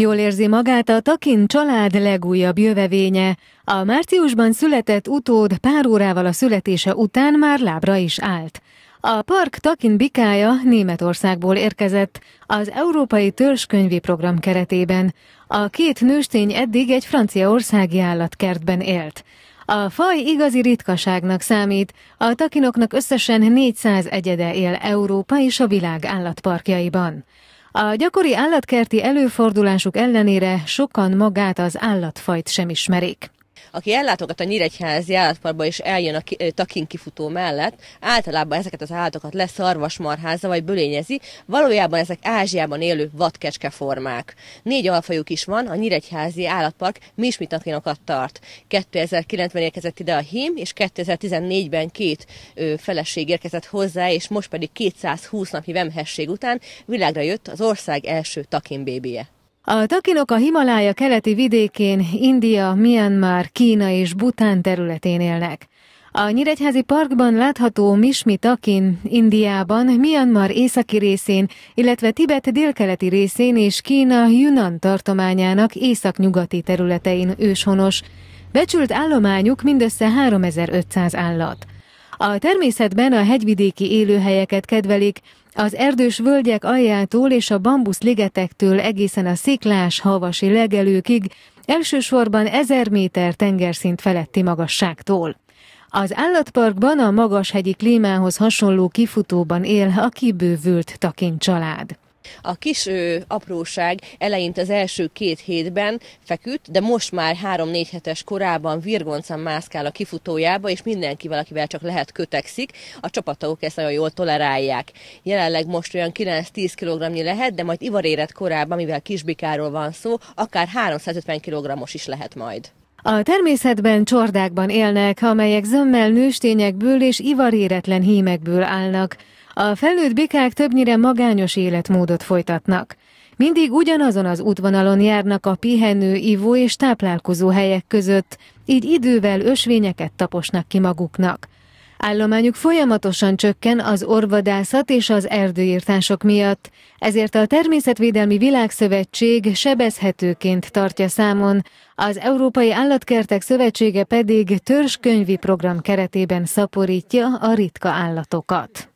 Jól érzi magát a Takin család legújabb jövevénye. A márciusban született utód pár órával a születése után már lábra is állt. A park Takin bikája Németországból érkezett, az Európai Törzskönyvi Program keretében. A két nőstény eddig egy franciaországi állatkertben élt. A faj igazi ritkaságnak számít, a takinoknak összesen 400 egyede él Európa és a világ állatparkjaiban. A gyakori állatkerti előfordulásuk ellenére sokan magát az állatfajt sem ismerik. Aki ellátogat a Nyíregyházi állatparkba és eljön a takin kifutó mellett, általában ezeket az állatokat leszarvasmarházza vagy bölényezi, valójában ezek Ázsiában élő formák Négy alfajuk is van, a Nyíregyházi állatpark mismitakinokat tart. 2009-ben érkezett ide a hím, és 2014-ben két ö, feleség érkezett hozzá, és most pedig 220 napi vemhesség után világra jött az ország első takin bébie. A takinok a Himalája keleti vidékén, India, Myanmar, Kína és Bután területén élnek. A Nyíregyházi Parkban látható Mismi Takin Indiában, Myanmar északi részén, illetve Tibet délkeleti részén és Kína Yunnan tartományának északnyugati területein őshonos. Becsült állományuk mindössze 3500 állat. A természetben a hegyvidéki élőhelyeket kedvelik, az erdős völgyek aljától és a bambuszligetektől egészen a sziklás, havasi legelőkig, elsősorban 1000 méter tengerszint feletti magasságtól. Az állatparkban a magas hegyi klímához hasonló kifutóban él a kibővült takin család. A kis ő, apróság eleinte az első két hétben feküdt, de most már három-négy hetes korában virgoncan mászkál a kifutójába, és mindenki valakivel csak lehet kötekszik. A csapattagok ezt nagyon jól tolerálják. Jelenleg most olyan 9-10 kg lehet, de majd ivarérett korában, mivel kisbikáról van szó, akár 350 kg-os is lehet majd. A természetben csordákban élnek, amelyek zömmel nőstényekből és ivaréretlen hímekből állnak. A felnőtt bikák többnyire magányos életmódot folytatnak. Mindig ugyanazon az útvonalon járnak a pihenő, ivó és táplálkozó helyek között, így idővel ösvényeket taposnak ki maguknak. Állományuk folyamatosan csökken az orvadászat és az erdőírtások miatt, ezért a Természetvédelmi Világszövetség sebezhetőként tartja számon, az Európai Állatkertek Szövetsége pedig törzskönyvi program keretében szaporítja a ritka állatokat.